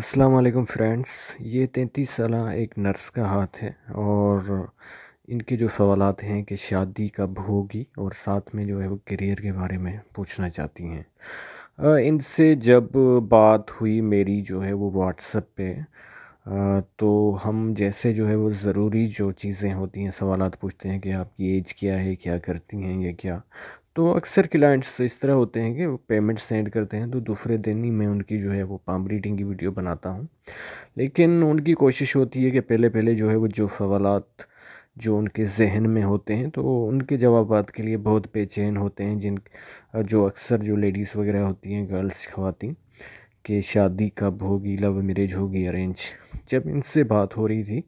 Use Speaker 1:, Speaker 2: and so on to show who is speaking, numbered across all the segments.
Speaker 1: السلام علیکم فرینڈس یہ تینتیس سالہ ایک نرس کا ہاتھ ہے اور ان کے جو سوالات ہیں کہ شادی کب ہوگی اور ساتھ میں جو ہے وہ کیریئر کے بارے میں پوچھنا چاہتی ہیں ان سے جب بات ہوئی میری جو ہے وہ اپ پہ تو ہم جیسے جو ہے وہ ضروری جو چیزیں ہوتی ہیں سوالات پوچھتے ہیں کہ آپ کی ایج کیا ہے کیا کرتی ہیں یا کیا تو اکثر کلائنٹس اس طرح ہوتے ہیں کہ وہ پیمنٹ سینڈ کرتے ہیں تو دوسرے دن ہی میں ان کی جو ہے وہ پام ریڈنگ کی ویڈیو بناتا ہوں لیکن ان کی کوشش ہوتی ہے کہ پہلے پہلے جو ہے وہ جو سوالات جو ان کے ذہن میں ہوتے ہیں تو ان کے جوابات کے لیے بہت بے چین ہوتے ہیں جن جو اکثر جو لیڈیز وغیرہ ہوتی ہیں گرلس خواتین کہ شادی کب ہوگی لو میریج ہوگی ارینج جب ان سے بات ہو رہی تھی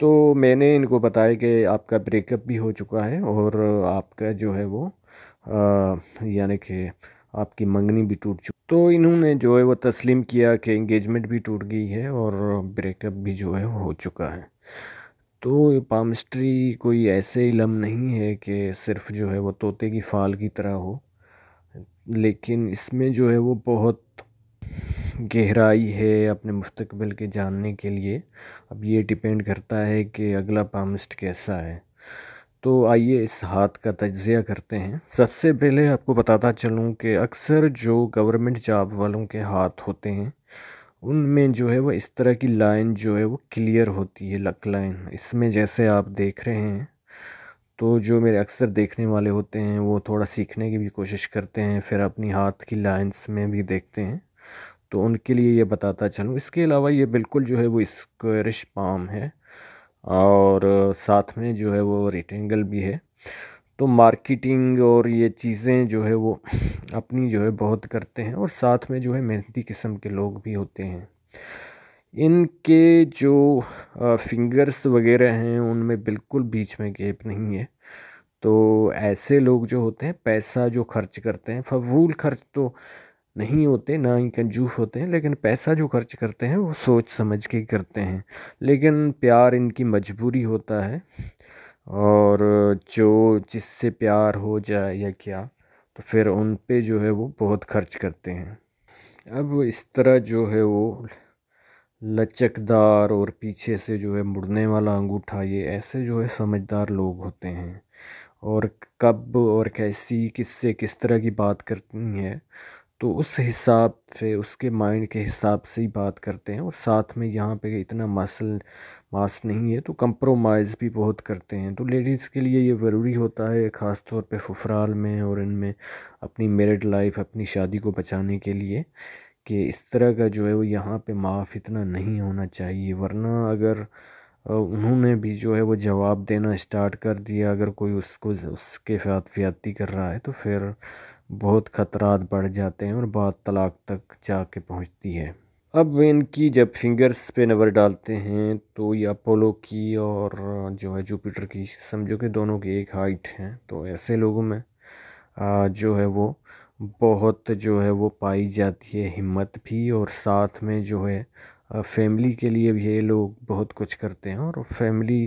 Speaker 1: تو میں نے ان کو بتایا کہ آپ کا بریک اپ بھی ہو چکا ہے اور آپ کا جو ہے وہ یعنی کہ آپ کی منگنی بھی ٹوٹ چکی تو انہوں نے جو ہے وہ تسلیم کیا کہ انگیجمنٹ بھی ٹوٹ گئی ہے اور بریک اپ بھی جو ہے ہو چکا ہے تو پامسٹری کوئی ایسے علم نہیں ہے کہ صرف جو ہے وہ طوطے کی فال کی طرح ہو لیکن اس میں جو ہے وہ بہت گہرائی ہے اپنے مستقبل کے جاننے کے لیے اب یہ ڈیپینڈ کرتا ہے کہ اگلا پامسٹ کیسا ہے تو آئیے اس ہاتھ کا تجزیہ کرتے ہیں سب سے پہلے آپ کو بتاتا چلوں کہ اکثر جو گورنمنٹ جاب والوں کے ہاتھ ہوتے ہیں ان میں جو ہے وہ اس طرح کی لائن جو ہے وہ کلیئر ہوتی ہے لک لائن اس میں جیسے آپ دیکھ رہے ہیں تو جو میرے اکثر دیکھنے والے ہوتے ہیں وہ تھوڑا سیکھنے کی بھی کوشش کرتے ہیں پھر اپنی ہاتھ کی لائنس میں بھی دیکھتے ہیں تو ان کے لیے یہ بتاتا چلوں اس کے علاوہ یہ بالکل جو ہے وہ اسکوئرش پام ہے اور ساتھ میں جو ہے وہ ریٹینگل بھی ہے تو مارکیٹنگ اور یہ چیزیں جو ہے وہ اپنی جو ہے بہت کرتے ہیں اور ساتھ میں جو ہے محنتی قسم کے لوگ بھی ہوتے ہیں ان کے جو فنگرس وغیرہ ہیں ان میں بالکل بیچ میں گیپ نہیں ہے تو ایسے لوگ جو ہوتے ہیں پیسہ جو خرچ کرتے ہیں فول خرچ تو نہیں ہوتے نہ ہی کنجوس ہوتے ہیں لیکن پیسہ جو خرچ کرتے ہیں وہ سوچ سمجھ کے کرتے ہیں لیکن پیار ان کی مجبوری ہوتا ہے اور جو جس سے پیار ہو جائے یا کیا تو پھر ان پہ جو ہے وہ بہت خرچ کرتے ہیں اب اس طرح جو ہے وہ لچکدار اور پیچھے سے جو ہے مڑنے والا انگوٹھا یہ ایسے جو ہے سمجھدار لوگ ہوتے ہیں اور کب اور کیسی کس سے کس طرح کی بات کرتی ہے تو اس حساب سے اس کے مائنڈ کے حساب سے ہی بات کرتے ہیں اور ساتھ میں یہاں پہ اتنا مسل ماس نہیں ہے تو کمپرومائز بھی بہت کرتے ہیں تو لیڈیز کے لیے یہ ضروری ہوتا ہے خاص طور پہ ففرال میں اور ان میں اپنی میرڈ لائف اپنی شادی کو بچانے کے لیے کہ اس طرح کا جو ہے وہ یہاں پہ معاف اتنا نہیں ہونا چاہیے ورنہ اگر انہوں نے بھی جو ہے وہ جواب دینا اسٹارٹ کر دیا اگر کوئی اس کو اس کے فیاتی کر رہا ہے تو پھر بہت خطرات بڑھ جاتے ہیں اور بات طلاق تک جا کے پہنچتی ہے اب ان کی جب فنگرس پہ نور ڈالتے ہیں تو یہ اپولو کی اور جو ہے جوپیٹر کی سمجھو کہ دونوں کی ایک ہائٹ ہیں تو ایسے لوگوں میں جو ہے وہ بہت جو ہے وہ پائی جاتی ہے ہمت بھی اور ساتھ میں جو ہے فیملی کے لیے بھی یہ لوگ بہت کچھ کرتے ہیں اور فیملی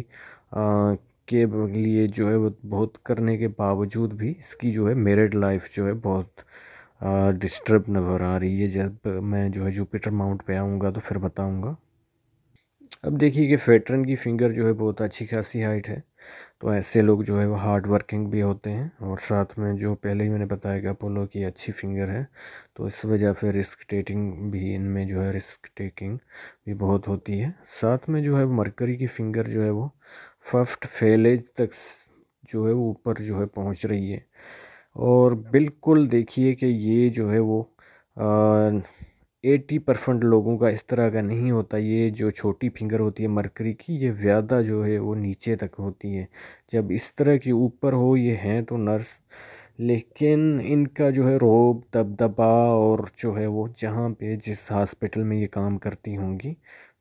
Speaker 1: کے لیے جو ہے وہ بہت کرنے کے باوجود بھی اس کی جو ہے میرڈ لائف جو ہے بہت ڈسٹرب نظر آ رہی ہے جب میں جو ہے جوپیٹر ماؤنٹ پہ آؤں گا تو پھر بتاؤں گا اب دیکھیے کہ فیٹرن کی فنگر جو ہے بہت اچھی خاصی ہائٹ ہے تو ایسے لوگ جو ہے وہ ہارڈ ورکنگ بھی ہوتے ہیں اور ساتھ میں جو پہلے ہی میں نے بتایا کہ اپولو کی اچھی فنگر ہے تو اس وجہ سے رسک ٹیکنگ بھی ان میں جو ہے رسک ٹیکنگ بھی بہت ہوتی ہے ساتھ میں جو ہے مرکری کی فنگر جو ہے وہ فسٹ فیلیج تک جو ہے وہ اوپر جو ہے پہنچ رہی ہے اور بالکل دیکھیے کہ یہ جو ہے وہ ایٹی پرسنٹ لوگوں کا اس طرح کا نہیں ہوتا یہ جو چھوٹی فنگر ہوتی ہے مرکری کی یہ زیادہ جو ہے وہ نیچے تک ہوتی ہے جب اس طرح کی اوپر ہو یہ ہیں تو نرس لیکن ان کا جو ہے روب دبدبا اور جو ہے وہ جہاں پہ جس ہاسپٹل میں یہ کام کرتی ہوں گی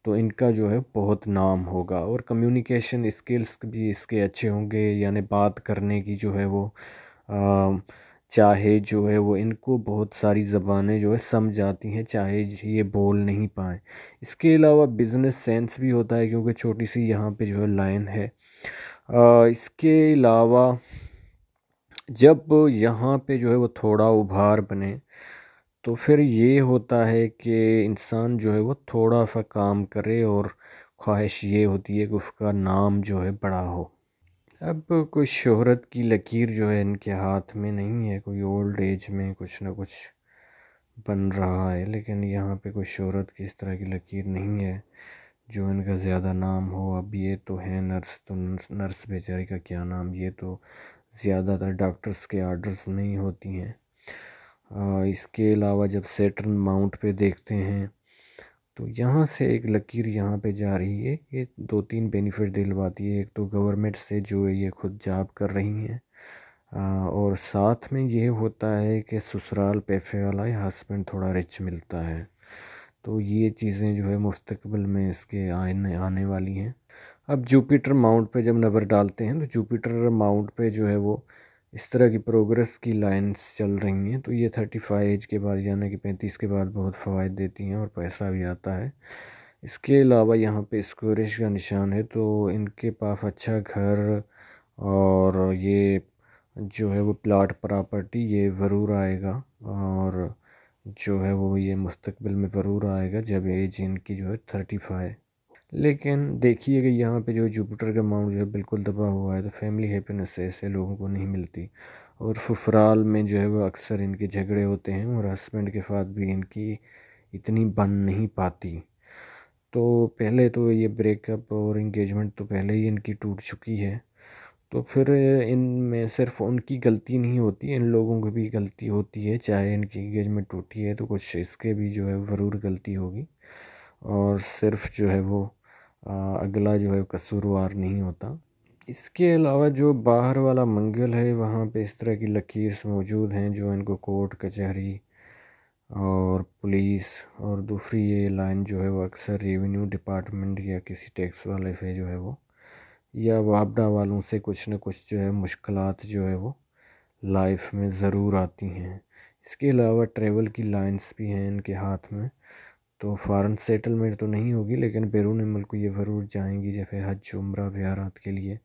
Speaker 1: تو ان کا جو ہے بہت نام ہوگا اور کمیونیکیشن اسکلس بھی اس کے اچھے ہوں گے یعنی بات کرنے کی جو ہے وہ چاہے جو ہے وہ ان کو بہت ساری زبانیں جو ہے سمجھ آتی ہیں چاہے یہ بول نہیں پائیں اس کے علاوہ بزنس سینس بھی ہوتا ہے کیونکہ چھوٹی سی یہاں پہ جو ہے لائن ہے اس کے علاوہ جب یہاں پہ جو ہے وہ تھوڑا ابھار بنے تو پھر یہ ہوتا ہے کہ انسان جو ہے وہ تھوڑا سا کام کرے اور خواہش یہ ہوتی ہے کہ اس کا نام جو ہے بڑا ہو اب کوئی شہرت کی لکیر جو ہے ان کے ہاتھ میں نہیں ہے کوئی اولڈ ایج میں کچھ نہ کچھ بن رہا ہے لیکن یہاں پہ کوئی شہرت کی اس طرح کی لکیر نہیں ہے جو ان کا زیادہ نام ہو اب یہ تو ہے نرس تو نرس بیچاری کا کیا نام یہ تو زیادہ تر ڈاکٹرس کے میں نہیں ہوتی ہیں اس کے علاوہ جب سیٹرن ماؤنٹ پہ دیکھتے ہیں تو یہاں سے ایک لکیر یہاں پہ جا رہی ہے یہ دو تین بینیفٹ دلواتی ہے ایک تو گورنمنٹ سے جو یہ خود جاب کر رہی ہیں اور ساتھ میں یہ ہوتا ہے کہ سسرال پیفے والا ہسبینڈ تھوڑا رچ ملتا ہے تو یہ چیزیں جو ہے مستقبل میں اس کے آئین آنے والی ہیں اب جوپیٹر ماؤنٹ پہ جب نظر ڈالتے ہیں تو جوپیٹر ماؤنٹ پہ جو ہے وہ اس طرح کی پروگرس کی لائنس چل رہی ہیں تو یہ تھرٹی فائی ایج کے بعد یعنی کہ پینتیس کے بعد بہت فوائد دیتی ہیں اور پیسہ بھی آتا ہے اس کے علاوہ یہاں پہ اسکورش کا نشان ہے تو ان کے پاس اچھا گھر اور یہ جو ہے وہ پلاٹ پراپرٹی یہ ضرور آئے گا اور جو ہے وہ یہ مستقبل میں ضرور آئے گا جب ایج ان کی جو ہے تھرٹی فائیو لیکن دیکھیے کہ یہاں پہ جو جوپیٹر کا ماؤنٹ جو ہے بالکل دبا ہوا ہے تو فیملی ہیپینس سے ایسے لوگوں کو نہیں ملتی اور ففرال میں جو ہے وہ اکثر ان کے جھگڑے ہوتے ہیں اور ہسبینڈ کے ساتھ بھی ان کی اتنی بن نہیں پاتی تو پہلے تو یہ بریک اپ اور انگیجمنٹ تو پہلے ہی ان کی ٹوٹ چکی ہے تو پھر ان میں صرف ان کی غلطی نہیں ہوتی ان لوگوں کی بھی غلطی ہوتی ہے چاہے ان کی انگیجمنٹ ٹوٹی ہے تو کچھ اس کے بھی جو ہے ضرور غلطی ہوگی اور صرف جو ہے وہ اگلا جو ہے قصوروار نہیں ہوتا اس کے علاوہ جو باہر والا منگل ہے وہاں پہ اس طرح کی لکیرس موجود ہیں جو ان کو کورٹ کچہری اور پولیس اور دوسری یہ لائن جو ہے وہ اکثر ریونیو ڈپارٹمنٹ یا کسی ٹیکس والے سے جو ہے وہ یا وابڈہ والوں سے کچھ نہ کچھ جو ہے مشکلات جو ہے وہ لائف میں ضرور آتی ہیں اس کے علاوہ ٹریول کی لائنس بھی ہیں ان کے ہاتھ میں تو فارن سیٹلمنٹ تو نہیں ہوگی لیکن بیرون ملک یہ ضرور جائیں گی جیسے حج عمرہ ویارات کے لیے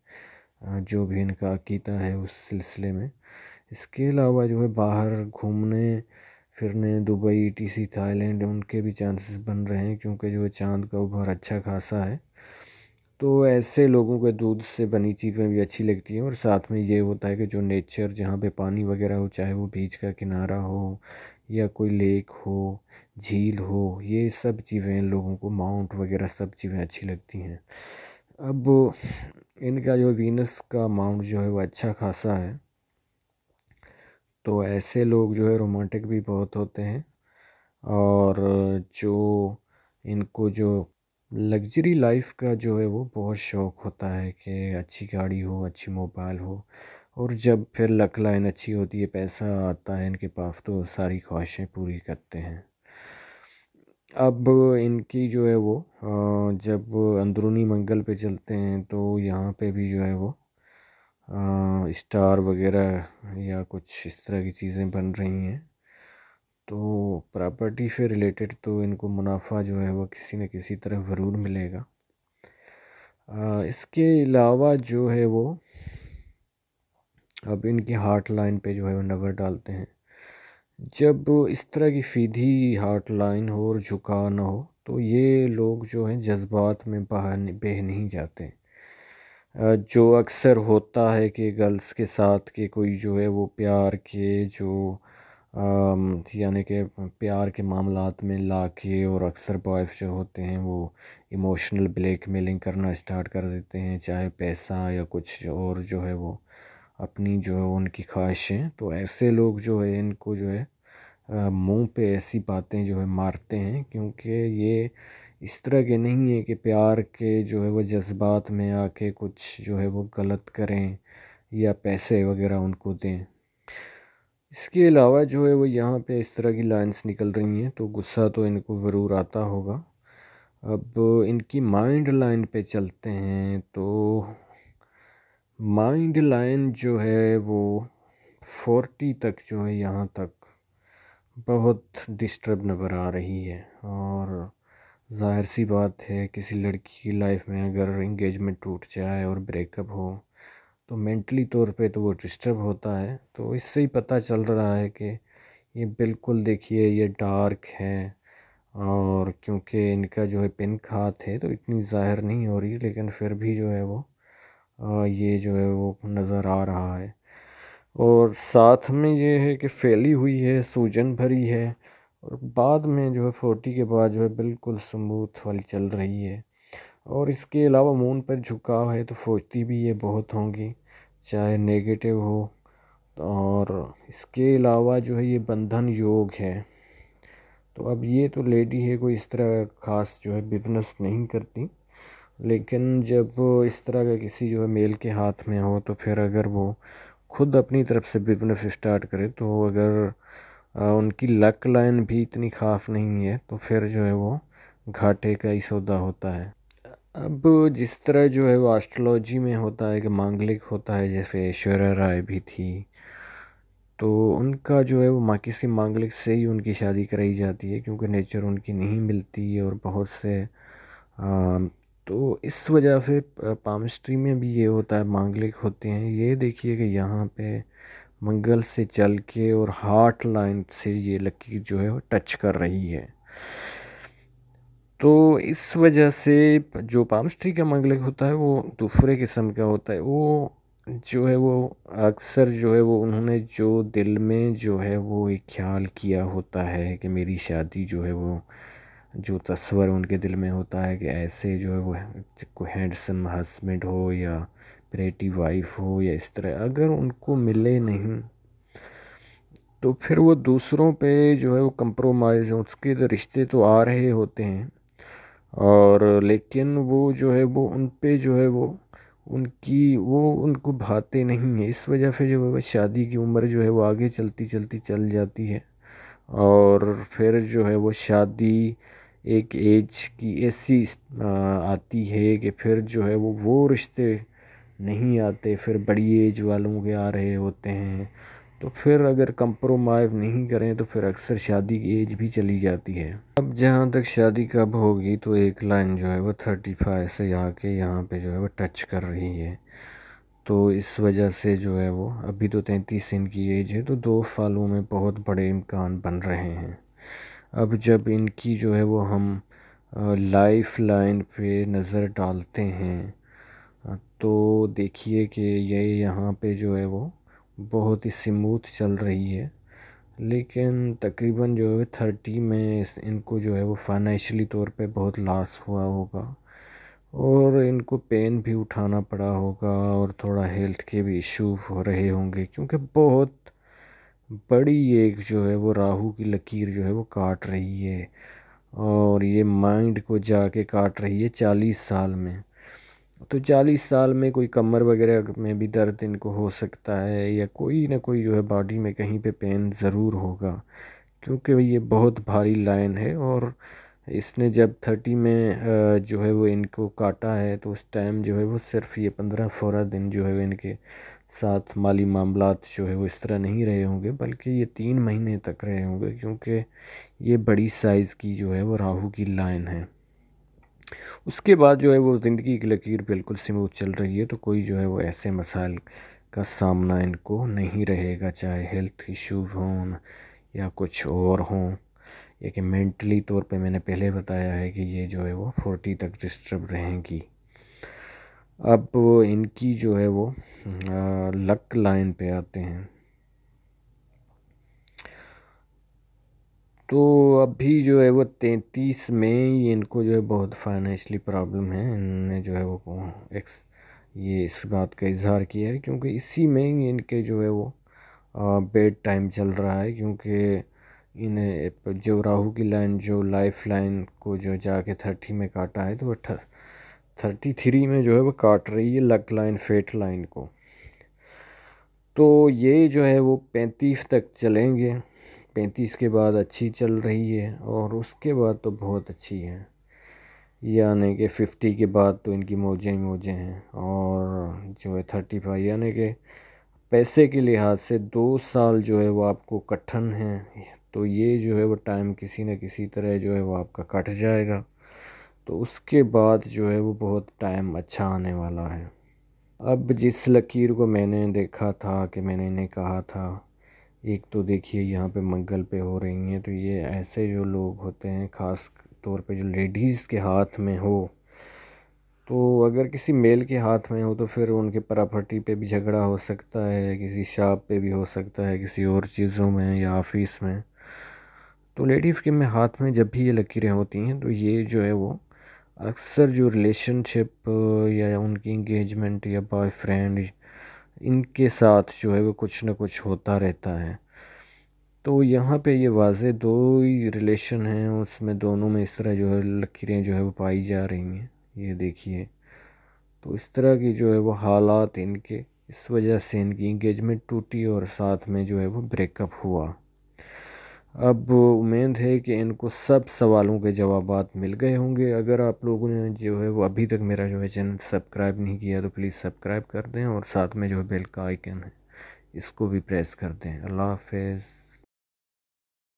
Speaker 1: جو بھی ان کا عقیدہ ہے اس سلسلے میں اس کے علاوہ جو ہے باہر گھومنے پھرنے دبئی ٹی سی تھائی لینڈ ان کے بھی چانسز بن رہے ہیں کیونکہ جو ہے چاند کا ابھر اچھا خاصا ہے تو ایسے لوگوں کے دودھ سے بنی چیزیں بھی اچھی لگتی ہیں اور ساتھ میں یہ ہوتا ہے کہ جو نیچر جہاں پہ پانی وغیرہ ہو چاہے وہ بیچ کا کنارہ ہو یا کوئی لیک ہو جھیل ہو یہ سب چیزیں لوگوں کو ماؤنٹ وغیرہ سب چیزیں اچھی لگتی ہیں اب ان کا جو وینس کا ماؤنٹ جو ہے وہ اچھا خاصا ہے تو ایسے لوگ جو ہے رومانٹک بھی بہت ہوتے ہیں اور جو ان کو جو لگزری لائف کا جو ہے وہ بہت شوق ہوتا ہے کہ اچھی گاڑی ہو اچھی موبائل ہو اور جب پھر لک لائن اچھی ہوتی ہے پیسہ آتا ہے ان کے پاس تو ساری خواہشیں پوری کرتے ہیں اب ان کی جو ہے وہ جب اندرونی منگل پہ چلتے ہیں تو یہاں پہ بھی جو ہے وہ اسٹار وغیرہ یا کچھ اس طرح کی چیزیں بن رہی ہیں تو پراپرٹی سے ریلیٹڈ تو ان کو منافع جو ہے وہ کسی نہ کسی طرح ضرور ملے گا اس کے علاوہ جو ہے وہ اب ان کی ہاٹ لائن پہ جو ہے وہ نظر ڈالتے ہیں جب اس طرح کی فیدھی ہاٹ لائن ہو اور جھکا نہ ہو تو یہ لوگ جو ہیں جذبات میں بہان بہہ نہیں جاتے جو اکثر ہوتا ہے کہ گرلس کے ساتھ کہ کوئی جو ہے وہ پیار کے جو یعنی کہ پیار کے معاملات میں لا کے اور اکثر بوائف جو ہوتے ہیں وہ ایموشنل بلیک میلنگ کرنا اسٹارٹ کر دیتے ہیں چاہے پیسہ یا کچھ اور جو ہے وہ اپنی جو ہے ان کی خواہشیں تو ایسے لوگ جو ہے ان کو جو ہے منہ پہ ایسی باتیں جو ہے مارتے ہیں کیونکہ یہ اس طرح کے نہیں ہیں کہ پیار کے جو ہے وہ جذبات میں آ کے کچھ جو ہے وہ غلط کریں یا پیسے وغیرہ ان کو دیں اس کے علاوہ جو ہے وہ یہاں پہ اس طرح کی لائنس نکل رہی ہیں تو غصہ تو ان کو ضرور آتا ہوگا اب ان کی مائنڈ لائن پہ چلتے ہیں تو مائنڈ لائن جو ہے وہ فورٹی تک جو ہے یہاں تک بہت ڈسٹرب نظر آ رہی ہے اور ظاہر سی بات ہے کسی لڑکی کی لائف میں اگر انگیجمنٹ ٹوٹ جائے اور بریک اپ ہو تو مینٹلی طور پہ تو وہ ڈسٹرب ہوتا ہے تو اس سے ہی پتہ چل رہا ہے کہ یہ بالکل دیکھیے یہ ڈارک ہے اور کیونکہ ان کا جو ہے کھات ہے تو اتنی ظاہر نہیں ہو رہی لیکن پھر بھی جو ہے وہ یہ جو ہے وہ نظر آ رہا ہے اور ساتھ میں یہ ہے کہ فیلی ہوئی ہے سوجن بھری ہے اور بعد میں جو ہے فورٹی کے بعد جو ہے بالکل سموتھ والی چل رہی ہے اور اس کے علاوہ مون پر جھکاؤ ہے تو فوجتی بھی یہ بہت ہوں گی چاہے نگیٹو ہو اور اس کے علاوہ جو ہے یہ بندھن یوگ ہے تو اب یہ تو لیڈی ہے کوئی اس طرح خاص جو ہے بزنس نہیں کرتی لیکن جب اس طرح کا کسی جو ہے میل کے ہاتھ میں ہو تو پھر اگر وہ خود اپنی طرف سے بزنس اسٹارٹ کرے تو اگر ان کی لک لائن بھی اتنی خاف نہیں ہے تو پھر جو ہے وہ گھاٹے کا ہی سودا ہوتا ہے اب جس طرح جو ہے وہ آسٹرولوجی میں ہوتا ہے کہ مانگلک ہوتا ہے جیسے ایشور رائے بھی تھی تو ان کا جو ہے وہ کسی مانگلک سے ہی ان کی شادی کرائی جاتی ہے کیونکہ نیچر ان کی نہیں ملتی اور بہت سے تو اس وجہ سے پامسٹری میں بھی یہ ہوتا ہے مانگلک ہوتے ہیں یہ دیکھیے کہ یہاں پہ منگل سے چل کے اور ہاٹ لائن سے یہ لکیر جو ہے وہ ٹچ کر رہی ہے تو اس وجہ سے جو پامسٹری کا منگلک ہوتا ہے وہ دوسرے قسم کا ہوتا ہے وہ جو ہے وہ اکثر جو ہے وہ انہوں نے جو دل میں جو ہے وہ ایک خیال کیا ہوتا ہے کہ میری شادی جو ہے وہ جو تصور ان کے دل میں ہوتا ہے کہ ایسے جو ہے وہ کوئی ہینڈسم ہسبینڈ ہو یا پریٹی وائف ہو یا اس طرح اگر ان کو ملے نہیں تو پھر وہ دوسروں پہ جو ہے وہ کمپرومائز اس کے تو رشتے تو آ رہے ہوتے ہیں اور لیکن وہ جو ہے وہ ان پہ جو ہے وہ ان کی وہ ان کو بھاتے نہیں ہیں اس وجہ سے جو ہے وہ شادی کی عمر جو ہے وہ آگے چلتی چلتی چل جاتی ہے اور پھر جو ہے وہ شادی ایک ایج کی ایسی آتی ہے کہ پھر جو ہے وہ وہ رشتے نہیں آتے پھر بڑی ایج والوں کے آ رہے ہوتے ہیں تو پھر اگر کمپرومائز نہیں کریں تو پھر اکثر شادی کی ایج بھی چلی جاتی ہے اب جہاں تک شادی کب ہوگی تو ایک لائن جو ہے وہ تھرٹی فائیو سے آ کے یہاں پہ جو ہے وہ ٹچ کر رہی ہے تو اس وجہ سے جو ہے وہ ابھی تو تینتیس ان کی ایج ہے تو دو فالوں میں بہت بڑے امکان بن رہے ہیں اب جب ان کی جو ہے وہ ہم لائف لائن پہ نظر ڈالتے ہیں تو دیکھیے کہ یہ یہاں پہ جو ہے وہ بہت ہی سموتھ چل رہی ہے لیکن تقریباً جو ہے تھرٹی میں ان کو جو ہے وہ فائنینشلی طور پہ بہت لاس ہوا ہوگا اور ان کو پین بھی اٹھانا پڑا ہوگا اور تھوڑا ہیلتھ کے بھی ایشو ہو رہے ہوں گے کیونکہ بہت بڑی ایک جو ہے وہ راہو کی لکیر جو ہے وہ کاٹ رہی ہے اور یہ مائنڈ کو جا کے کاٹ رہی ہے چالیس سال میں تو چالیس سال میں کوئی کمر وغیرہ میں بھی درد ان کو ہو سکتا ہے یا کوئی نہ کوئی جو ہے باڈی میں کہیں پہ پین ضرور ہوگا کیونکہ یہ بہت بھاری لائن ہے اور اس نے جب تھرٹی میں جو ہے وہ ان کو کاٹا ہے تو اس ٹائم جو ہے وہ صرف یہ پندرہ فورہ دن جو ہے وہ ان کے ساتھ مالی معاملات جو ہے وہ اس طرح نہیں رہے ہوں گے بلکہ یہ تین مہینے تک رہے ہوں گے کیونکہ یہ بڑی سائز کی جو ہے وہ راہو کی لائن ہے اس کے بعد جو ہے وہ زندگی کی لکیر بالکل سموت چل رہی ہے تو کوئی جو ہے وہ ایسے مسائل کا سامنا ان کو نہیں رہے گا چاہے ہیلتھ ایشوز ہوں یا کچھ اور ہوں یا کہ مینٹلی طور پہ میں نے پہلے بتایا ہے کہ یہ جو ہے وہ فورٹی تک ڈسٹرب رہیں گی اب ان کی جو ہے وہ لک لائن پہ آتے ہیں تو اب بھی جو ہے وہ تینتیس میں ان کو جو ہے بہت فائنینشلی پرابلم ہے ان نے جو ہے وہ یہ اس بات کا اظہار کیا ہے کیونکہ اسی میں ان کے جو ہے وہ بیڈ ٹائم چل رہا ہے کیونکہ انہیں جو راہو کی لائن جو لائف لائن کو جو جا کے تھرٹی میں کاٹا ہے تو وہ تھرٹی تھری میں جو ہے وہ کاٹ رہی ہے لک لائن فیٹ لائن کو تو یہ جو ہے وہ پینتیس تک چلیں گے پینتیس کے بعد اچھی چل رہی ہے اور اس کے بعد تو بہت اچھی ہے یعنی کہ ففٹی کے بعد تو ان کی موجیں ہی موجیں ہیں اور جو ہے تھرٹی فائیو یعنی کہ پیسے کے لحاظ سے دو سال جو ہے وہ آپ کو کٹھن ہیں تو یہ جو ہے وہ ٹائم کسی نہ کسی طرح جو ہے وہ آپ کا کٹ جائے گا تو اس کے بعد جو ہے وہ بہت ٹائم اچھا آنے والا ہے اب جس لکیر کو میں نے دیکھا تھا کہ میں نے انہیں کہا تھا ایک تو دیکھیے یہاں پہ منگل پہ ہو رہی ہیں تو یہ ایسے جو لوگ ہوتے ہیں خاص طور پہ جو لیڈیز کے ہاتھ میں ہو تو اگر کسی میل کے ہاتھ میں ہو تو پھر ان کے پراپرٹی پہ بھی جھگڑا ہو سکتا ہے کسی شاپ پہ بھی ہو سکتا ہے کسی اور چیزوں میں یا آفس میں تو لیڈیز کے میں ہاتھ میں جب بھی یہ لکیریں ہوتی ہیں تو یہ جو ہے وہ اکثر جو ریلیشن شپ یا ان کی انگیجمنٹ یا بوائے فرینڈ ان کے ساتھ جو ہے وہ کچھ نہ کچھ ہوتا رہتا ہے تو یہاں پہ یہ واضح دو ہی ریلیشن ہیں اس میں دونوں میں اس طرح جو ہے لکیریں جو ہے وہ پائی جا رہی ہیں یہ دیکھیے تو اس طرح کی جو ہے وہ حالات ان کے اس وجہ سے ان کی انگیجمنٹ ٹوٹی اور ساتھ میں جو ہے وہ بریک اپ ہوا اب امید ہے کہ ان کو سب سوالوں کے جوابات مل گئے ہوں گے اگر آپ لوگوں نے جو ہے وہ ابھی تک میرا جو ہے چینل سبسکرائب نہیں کیا تو پلیز سبسکرائب کر دیں اور ساتھ میں جو ہے بیل کا آئکن اس کو بھی پریس کر دیں اللہ حافظ